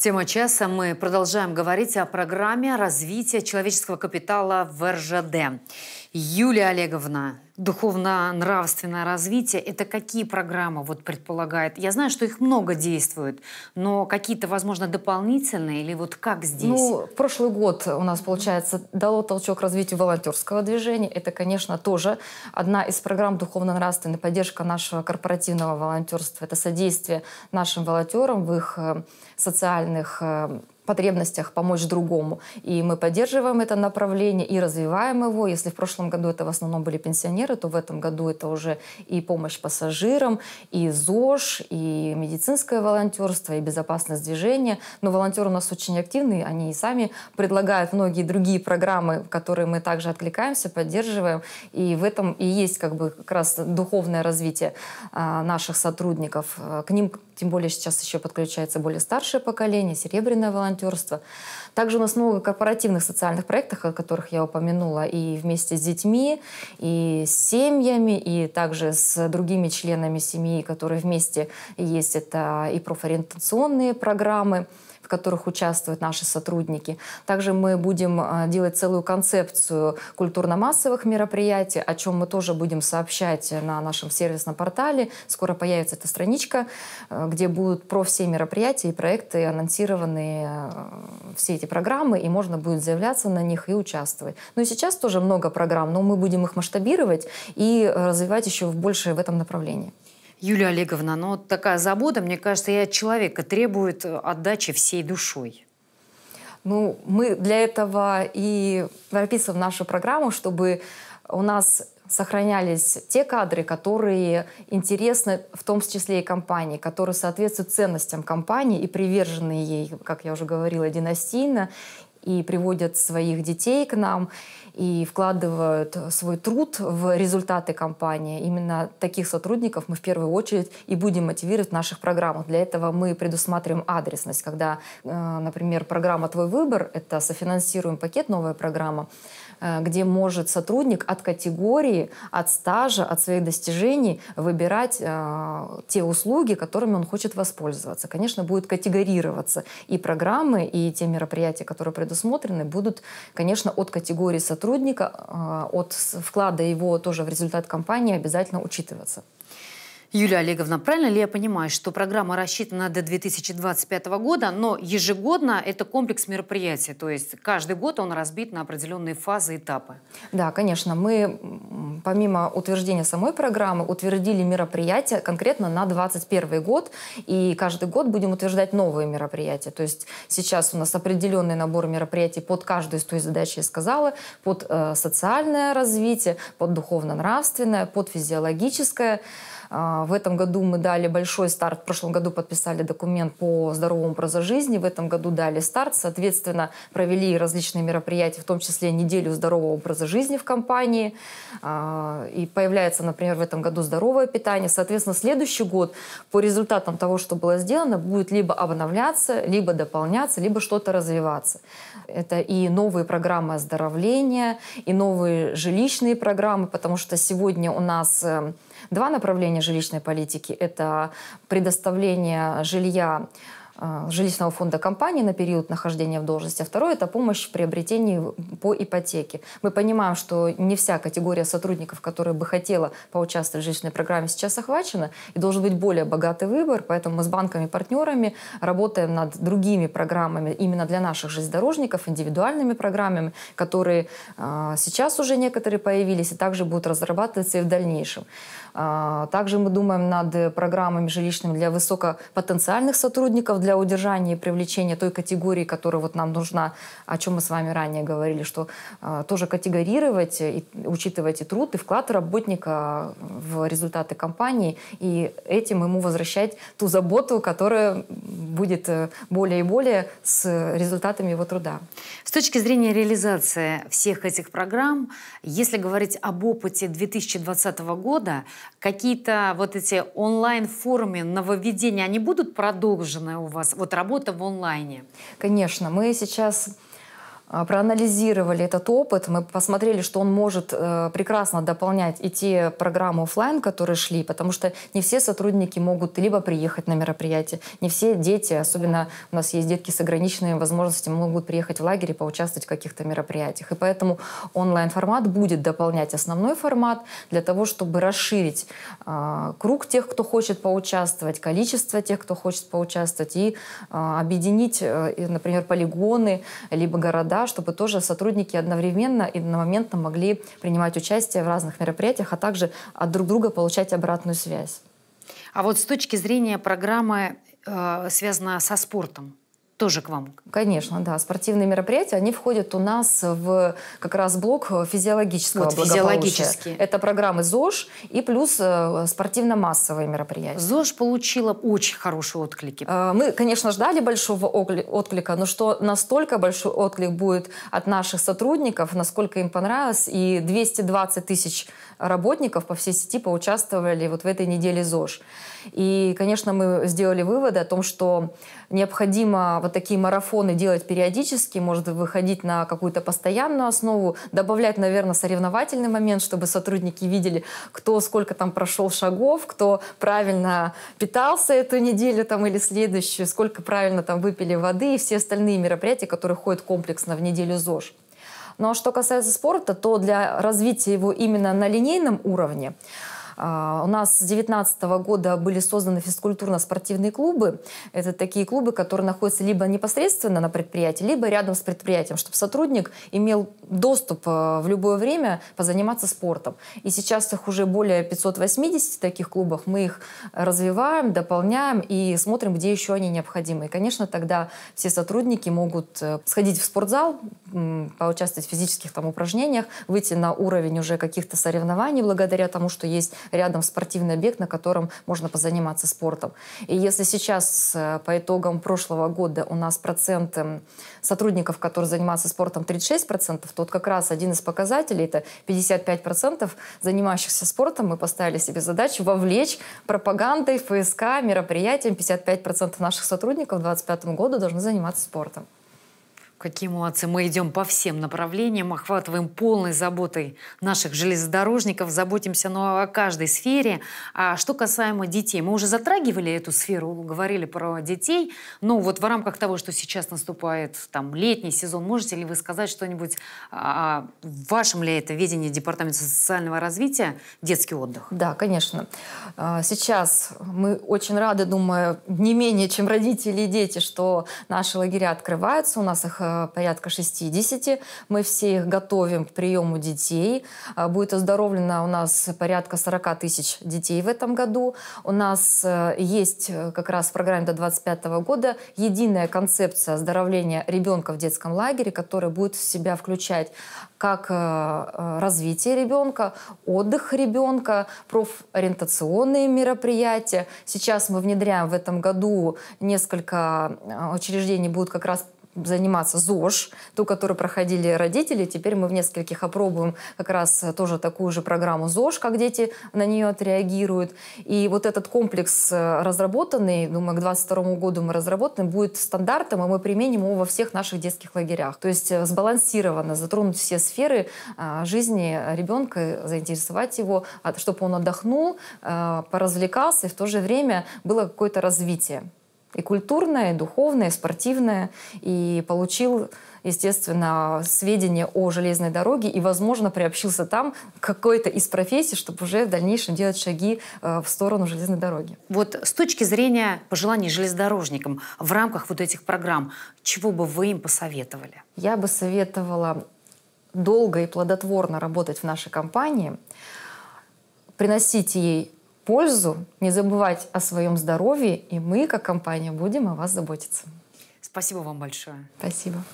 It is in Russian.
Тема часа. Мы продолжаем говорить о программе развития человеческого капитала в РЖД. Юлия Олеговна, духовно-нравственное развитие – это какие программы вот предполагает? Я знаю, что их много действует, но какие-то, возможно, дополнительные или вот как здесь? Ну, прошлый год у нас, получается, дало толчок развитию волонтерского движения. Это, конечно, тоже одна из программ духовно-нравственной поддержка нашего корпоративного волонтерства. Это содействие нашим волонтерам в их э, социальных э, потребностях помочь другому. И мы поддерживаем это направление и развиваем его. Если в прошлом году это в основном были пенсионеры, то в этом году это уже и помощь пассажирам, и ЗОЖ, и медицинское волонтерство, и безопасность движения. Но волонтеры у нас очень активные, они и сами предлагают многие другие программы, которые мы также откликаемся, поддерживаем. И в этом и есть как бы как раз духовное развитие а, наших сотрудников. К ним, тем более сейчас еще подключается более старшее поколение, серебряное волонтерство, волонтерство. Также у нас много корпоративных социальных проектов, о которых я упомянула, и вместе с детьми, и с семьями, и также с другими членами семьи, которые вместе есть. Это и профориентационные программы, в которых участвуют наши сотрудники. Также мы будем а, делать целую концепцию культурно-массовых мероприятий, о чем мы тоже будем сообщать на нашем сервисном портале. Скоро появится эта страничка, э, где будут про все мероприятия и проекты анонсированы э, все эти программы, и можно будет заявляться на них и участвовать. Ну и сейчас тоже много программ, но мы будем их масштабировать и э, развивать еще в больше в этом направлении. Юлия Олеговна, но ну, такая забота, мне кажется, и от человека требует э, отдачи всей душой. Ну, мы для этого и прописываем нашу программу, чтобы у нас сохранялись те кадры, которые интересны в том числе и компании, которые соответствуют ценностям компании и привержены ей, как я уже говорила, династийно и приводят своих детей к нам, и вкладывают свой труд в результаты компании. Именно таких сотрудников мы в первую очередь и будем мотивировать в наших программах. Для этого мы предусматриваем адресность, когда, э, например, программа «Твой выбор» — это софинансируем пакет «Новая программа», э, где может сотрудник от категории, от стажа, от своих достижений выбирать э, те услуги, которыми он хочет воспользоваться. Конечно, будет категорироваться и программы, и те мероприятия, которые предусмотрены предусмотрены, будут, конечно, от категории сотрудника, а, от вклада его тоже в результат компании обязательно учитываться. Юлия Олеговна, правильно ли я понимаю, что программа рассчитана до 2025 года, но ежегодно это комплекс мероприятий, то есть каждый год он разбит на определенные фазы, этапы? Да, конечно. Мы помимо утверждения самой программы, утвердили мероприятия конкретно на 2021 год, и каждый год будем утверждать новые мероприятия. То есть сейчас у нас определенный набор мероприятий под каждую из той задачи, я сказала, под э, социальное развитие, под духовно-нравственное, под физиологическое. А, в этом году мы дали большой старт. В прошлом году подписали документ по здоровому образу жизни. В этом году дали старт. Соответственно, провели различные мероприятия, в том числе неделю здорового образа жизни в компании. А, и появляется, например, в этом году здоровое питание. Соответственно, следующий год по результатам того, что было сделано, будет либо обновляться, либо дополняться, либо что-то развиваться. Это и новые программы оздоровления, и новые жилищные программы, потому что сегодня у нас э, Два направления жилищной политики – это предоставление жилья а, жилищного фонда компании на период нахождения в должности, а второе – это помощь в приобретении по ипотеке. Мы понимаем, что не вся категория сотрудников, которая бы хотела поучаствовать в жилищной программе, сейчас охвачена, и должен быть более богатый выбор, поэтому мы с банками-партнерами работаем над другими программами именно для наших железнодорожников, индивидуальными программами, которые а, сейчас уже некоторые появились и также будут разрабатываться и в дальнейшем. А, также мы думаем над программами жилищными для высокопотенциальных сотрудников, для удержания и привлечения той категории, которая вот нам нужна, о чем мы с вами ранее говорили, что э, тоже категорировать э, и учитывать и труд, и вклад работника э, в результаты компании, и этим ему возвращать ту заботу, которая будет э, более и более с э, результатами его труда. С точки зрения реализации всех этих программ, если говорить об опыте 2020 года, какие-то вот эти онлайн форумы нововведения, они будут продолжены у вас? Вот работа в онлайне? Конечно. Мы сейчас а, проанализировали этот опыт, мы посмотрели, что он может э, прекрасно дополнять и те программы офлайн, которые шли, потому что не все сотрудники могут либо приехать на мероприятие, не все дети, особенно у нас есть детки с ограниченными возможностями, могут приехать в лагерь и поучаствовать в каких-то мероприятиях. И поэтому онлайн-формат будет дополнять основной формат для того, чтобы расширить а, круг тех, кто хочет поучаствовать, количество тех, кто хочет поучаствовать, и а, объединить, э, например, полигоны, либо города да, чтобы тоже сотрудники одновременно и одномоментно могли принимать участие в разных мероприятиях, а также от друг друга получать обратную связь. А вот с точки зрения программы, э, связанной со спортом, тоже к вам? Конечно, да. Спортивные мероприятия, они входят у нас в как раз блок физиологического вот, физиологические. Это программы ЗОЖ и плюс э, спортивно-массовые мероприятия. ЗОЖ получила очень хорошие отклики. Э, мы, конечно, ждали большого отклика, но что настолько большой отклик будет от наших сотрудников, насколько им понравилось, и 220 тысяч работников по всей сети поучаствовали вот в этой неделе ЗОЖ. И, конечно, мы сделали выводы о том, что необходимо вот такие марафоны делать периодически, может выходить на какую-то постоянную основу, добавлять, наверное, соревновательный момент, чтобы сотрудники видели, кто сколько там прошел шагов, кто правильно питался эту неделю там или следующую, сколько правильно там выпили воды и все остальные мероприятия, которые ходят комплексно в неделю ЗОЖ. Но ну, а что касается спорта, то для развития его именно на линейном уровне а, у нас с 2019 года были созданы физкультурно-спортивные клубы. Это такие клубы, которые находятся либо непосредственно на предприятии, либо рядом с предприятием, чтобы сотрудник имел доступ э, в любое время позаниматься спортом. И сейчас их уже более 580 таких клубах. Мы их развиваем, дополняем и смотрим, где еще они необходимы. И, конечно, тогда все сотрудники могут э, сходить в спортзал, поучаствовать в физических там упражнениях, выйти на уровень уже каких-то соревнований благодаря тому, что есть рядом спортивный объект, на котором можно позаниматься спортом. И если сейчас э, по итогам прошлого года у нас процент эм, сотрудников, которые занимаются спортом 36%, то вот как раз один из показателей это 55% занимающихся спортом мы поставили себе задачу вовлечь пропагандой, ФСК, мероприятием. 55% наших сотрудников в 2025 году должны заниматься спортом. Какие молодцы. Мы идем по всем направлениям, охватываем полной заботой наших железнодорожников, заботимся ну, о каждой сфере. А что касаемо детей, мы уже затрагивали эту сферу, говорили про детей, но ну, вот в рамках того, что сейчас наступает там летний сезон, можете ли вы сказать что-нибудь о а, а, вашем ли это ведении Департамента социального развития детский отдых? Да, конечно. А, сейчас мы очень рады, думаю, не менее, чем родители и дети, что наши лагеря открываются, у нас их э, Э, порядка 60. Мы все их готовим к приему детей. Э, будет оздоровлено у нас порядка 40 тысяч детей в этом году. У нас э, есть как раз в программе до 2025 года единая концепция оздоровления ребенка в детском лагере, которая будет в себя включать как развитие ребенка, отдых ребенка, профориентационные мероприятия. Сейчас мы внедряем в этом году несколько учреждений будут как раз заниматься ЗОЖ, ту, которую проходили родители. Теперь мы в нескольких опробуем как раз тоже такую же программу ЗОЖ, как дети на нее отреагируют. И вот этот комплекс э, разработанный, думаю, к 2022 году мы разработаем, будет стандартом, и мы применим его во всех наших детских лагерях. То есть э, сбалансированно затронуть все сферы э, жизни ребенка, заинтересовать его, а, чтобы он отдохнул, поразвлекался, и в то же время было какое-то развитие. И культурное, и духовное, и спортивное. И получил, естественно, сведения о железной дороге и, возможно, приобщился там к какой-то из профессий, чтобы уже в дальнейшем делать шаги э, в сторону железной дороги. Вот с точки зрения пожеланий железнодорожникам в рамках вот этих программ, чего бы вы им посоветовали? Я бы советовала долго и плодотворно работать в нашей компании, приносить ей пользу, не забывать о своем здоровье, и мы, как компания, будем о вас заботиться. Спасибо вам большое. Спасибо.